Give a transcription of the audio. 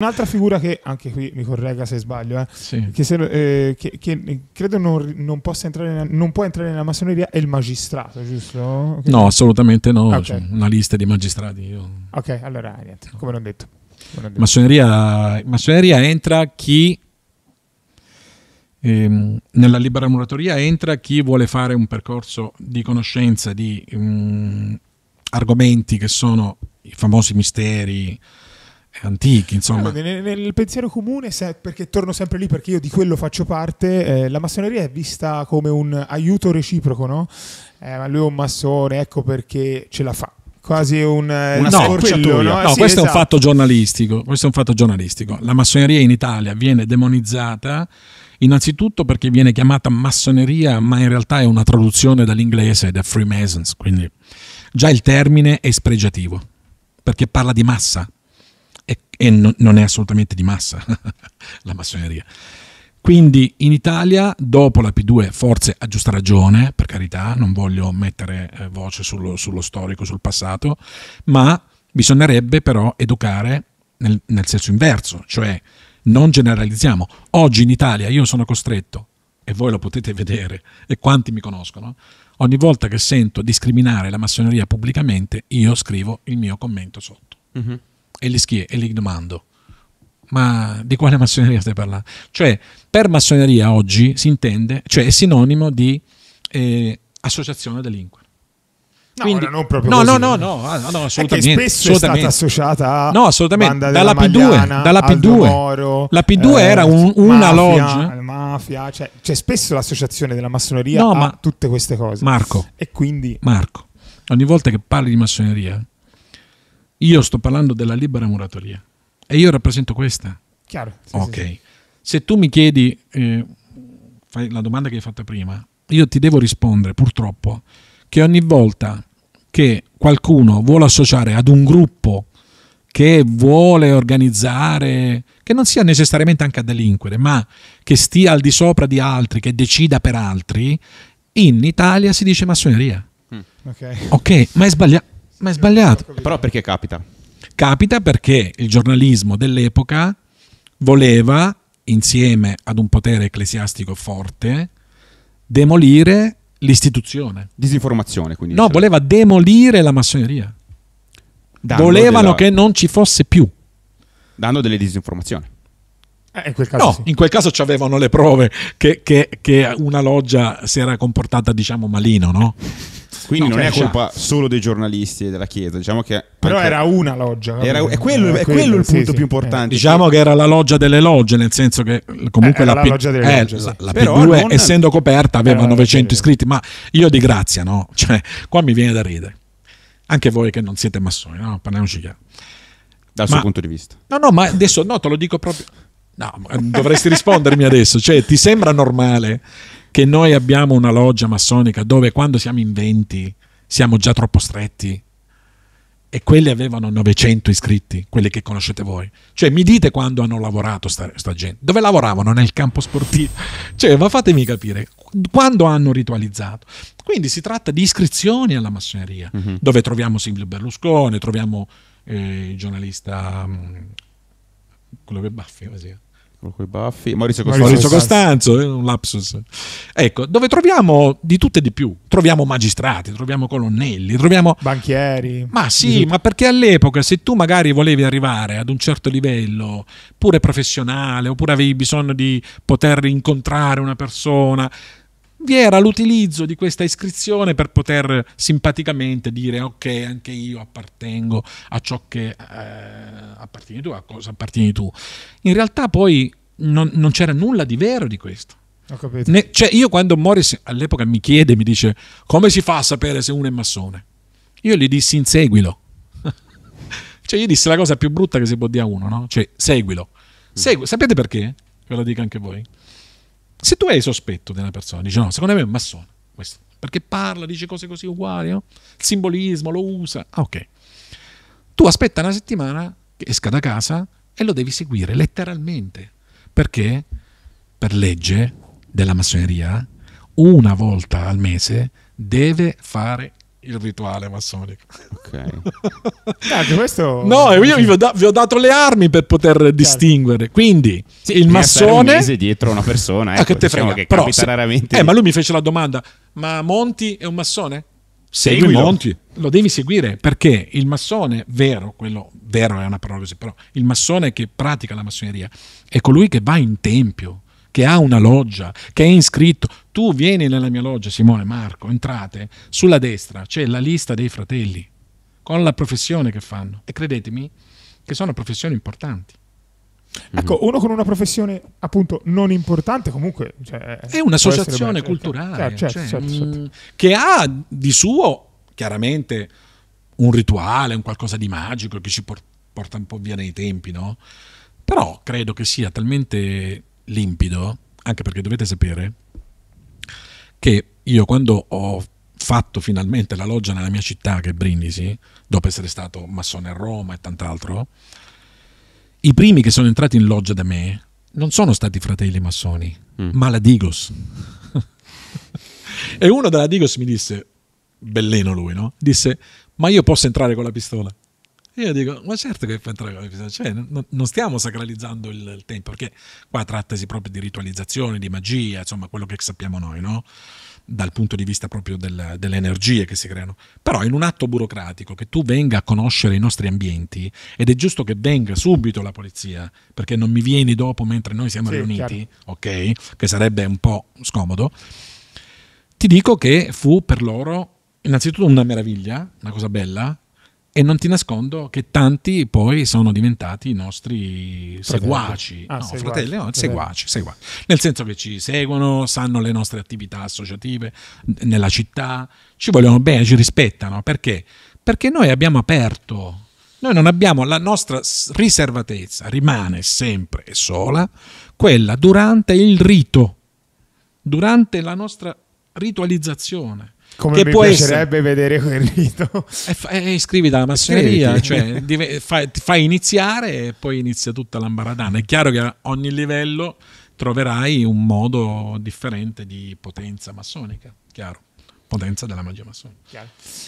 Un'altra figura che, anche qui mi corregga se sbaglio, eh, sì. che, se, eh, che, che, credo non, non, possa entrare, non può entrare nella massoneria è il magistrato, giusto? Okay. No, assolutamente no, okay. cioè, una lista di magistrati. Io... Ok, allora niente, come non detto. Come detto. Massoneria, massoneria, entra chi, ehm, nella libera muratoria entra chi vuole fare un percorso di conoscenza di um, argomenti che sono i famosi misteri, antichi, insomma. No, nel, nel, pensiero comune, se, perché torno sempre lì perché io di quello faccio parte, eh, la massoneria è vista come un aiuto reciproco, no? Eh, lui è un massone, ecco perché ce la fa. Quasi un eh, no, quello, no? Eh, no sì, questo esatto. è un esatto. fatto giornalistico. Questo è un fatto giornalistico. La massoneria in Italia viene demonizzata Innanzitutto perché viene chiamata massoneria, ma in realtà è una traduzione dall'inglese da Freemasons, quindi già il termine è spregiativo, perché parla di massa, e, e no, non è assolutamente di massa la massoneria. Quindi in Italia, dopo la P2, forse a giusta ragione, per carità, non voglio mettere eh, voce sullo, sullo storico, sul passato, ma bisognerebbe però educare nel, nel senso inverso, cioè non generalizziamo. Oggi in Italia io sono costretto, e voi lo potete vedere, e quanti mi conoscono, ogni volta che sento discriminare la massoneria pubblicamente, io scrivo il mio commento sotto. Mm-hmm e gli, schie, e gli domando, ma di quale massoneria stai parlando? Cioè, per massoneria oggi si intende, cioè è sinonimo di eh, associazione delinquente delinquere. No, Quindi, non proprio no, così, no, eh. no, ah, no, no, assolutamente. È spesso assolutamente. è stata associata no, assolutamente. dalla P2, dalla P2. Moro, la P2 eh, era un, una mafia, loggia. Mafia, cioè, c'è spesso l'associazione della massoneria no, a ma, tutte queste cose. Marco. E quindi Marco, ogni volta che parli di massoneria io sto parlando della libera muratoria e io rappresento questa. Chiaro. Sì, ok. Sì, sì. Se tu mi chiedi, eh, fai la domanda che hai fatto prima, io ti devo rispondere purtroppo che ogni volta che qualcuno vuole associare ad un gruppo che vuole organizzare, che non sia necessariamente anche a delinquere, ma che stia al di sopra di altri, che decida per altri, in Italia si dice massoneria. Mm. Okay. ok, ma è sbagliato. Ma è sbagliato. Però perché capita? Capita perché il giornalismo dell'epoca voleva, insieme ad un potere ecclesiastico forte, demolire l'istituzione. Disinformazione, quindi. No, diciamo. voleva demolire la massoneria. Dando Volevano della... che non ci fosse più. Dando delle disinformazioni. Eh, in quel caso no, sì. in quel caso ci avevano le prove che, che, che, una loggia si era comportata, diciamo, malino, no? Quindi no, non è cioè, colpa solo dei giornalisti e della Chiesa. Diciamo che Però era una loggia. Era, è, quello, era è quello, quello il punto sì, più importante. Diciamo che era la loggia delle logge, nel senso che comunque eh, la, la, P- loggia delle eh, logge, la, la P2, essendo coperta, aveva 900 eh, iscritti. Ma io di grazia, no? Cioè, qua mi viene da ridere. Anche voi che non siete massoni, no? Parliamoci chiaro. Dal ma, suo punto di vista. No, no, ma adesso no, te lo dico proprio. No, dovresti rispondermi adesso. Cioè, ti sembra normale che noi abbiamo una loggia massonica dove quando siamo in 20 siamo già troppo stretti? E quelli avevano 900 iscritti, quelli che conoscete voi. Cioè, mi dite quando hanno lavorato sta, sta gente? Dove lavoravano? Nel campo sportivo? Cioè, ma fatemi capire, quando hanno ritualizzato? Quindi si tratta di iscrizioni alla massoneria, mm-hmm. dove troviamo Silvio Berlusconi, troviamo eh, il giornalista... Mh, mm, quello che è baffi, così Baffi, Maurizio Costanzo. Maurizio Costanzo, eh, un lapsus. Ecco, dove troviamo di tutto e di più. Troviamo magistrati, troviamo colonnelli, troviamo... Banchieri. Ma sì, ma perché all'epoca se tu magari volevi arrivare ad un certo livello, pure professionale, oppure avevi bisogno di poter incontrare una persona, vi era l'utilizzo di questa iscrizione per poter simpaticamente dire ok, anche io appartengo a ciò che eh, appartieni tu, a cosa appartieni tu. In realtà poi non, non c'era nulla di vero di questo. Ne, cioè io quando Morris all'epoca mi chiede, mi dice come si fa a sapere se uno è massone? Io gli dissi inseguilo. cioè io dissi la cosa più brutta che si può dire a uno, no? Cioè seguilo. Segu- sapete perché? Ve lo dico anche voi. Se tu hai sospetto di una persona, dici no, secondo me è un massone, questo. Perché parla, dice cose così uguali, no? Il simbolismo lo usa. Ah, ok. Tu aspetta una settimana che esca da casa e lo devi seguire letteralmente perché per legge della massoneria una volta al mese deve fare il rituale massonico. Ok. Cacchio, questo... No, io vi ho, da- vi ho, dato le armi per poter Cacchio. Certo. distinguere. Quindi sì, il massone... Un mese dietro una persona, ah, ecco, che te diciamo frega. Che Però, se... raramente... Eh, ma lui mi fece la domanda, ma Monti è un massone? Segui Monti. Lo devi seguire perché il massone vero, quello vero è una parola così, però il massone che pratica la massoneria è colui che va in tempio, che ha una loggia, che è iscritto. Tu vieni nella mia loggia, Simone, Marco, entrate, sulla destra c'è la lista dei fratelli con la professione che fanno. E credetemi che sono professioni importanti. Ecco, mm-hmm. uno con una professione appunto non importante comunque... Cioè, è un'associazione culturale certo, certo, cioè, certo, certo. Mm, che ha di suo chiaramente un rituale, un qualcosa di magico che ci porta un po' via nei tempi, no? Però credo che sia talmente limpido, anche perché dovete sapere che io quando ho fatto finalmente la loggia nella mia città, che è Brindisi, dopo essere stato massone a Roma e tant'altro, i primi che sono entrati in loggia da me non sono stati fratelli massoni, mm. ma la Digos. e uno della Digos mi disse, belleno lui, no? Disse, ma io posso entrare con la pistola? E io dico, ma certo che puoi entrare con la pistola, cioè, no, non stiamo sacralizzando il, il, tempo, perché qua trattasi proprio di ritualizzazione, di magia, insomma, quello che sappiamo noi, no? dal punto di vista proprio del, delle energie che si creano. Però in un atto burocratico che tu venga a conoscere i nostri ambienti, ed è giusto che venga subito la polizia, perché non mi vieni dopo mentre noi siamo sì, riuniti, chiaro. ok? Che sarebbe un po' scomodo. Ti dico che fu per loro innanzitutto una meraviglia, una cosa bella, e non ti nascondo che tanti poi sono diventati i nostri seguaci, ah, no, seguaci. fratelli, no, seguaci, seguaci, nel senso che ci seguono, sanno le nostre attività associative nella città, ci vogliono bene, ci rispettano, perché? Perché noi abbiamo aperto, noi non abbiamo, la nostra riservatezza rimane sempre e sola quella durante il rito, durante la nostra ritualizzazione come che mi può piacerebbe essere. vedere quel rito. E, eh, fa, e eh, iscrivi dalla massoneria, cioè, dive, fa, fai iniziare e poi inizia tutta l'ambaradana. È chiaro che a ogni livello troverai un modo differente di potenza massonica, chiaro, potenza della magia massonica. Chiaro.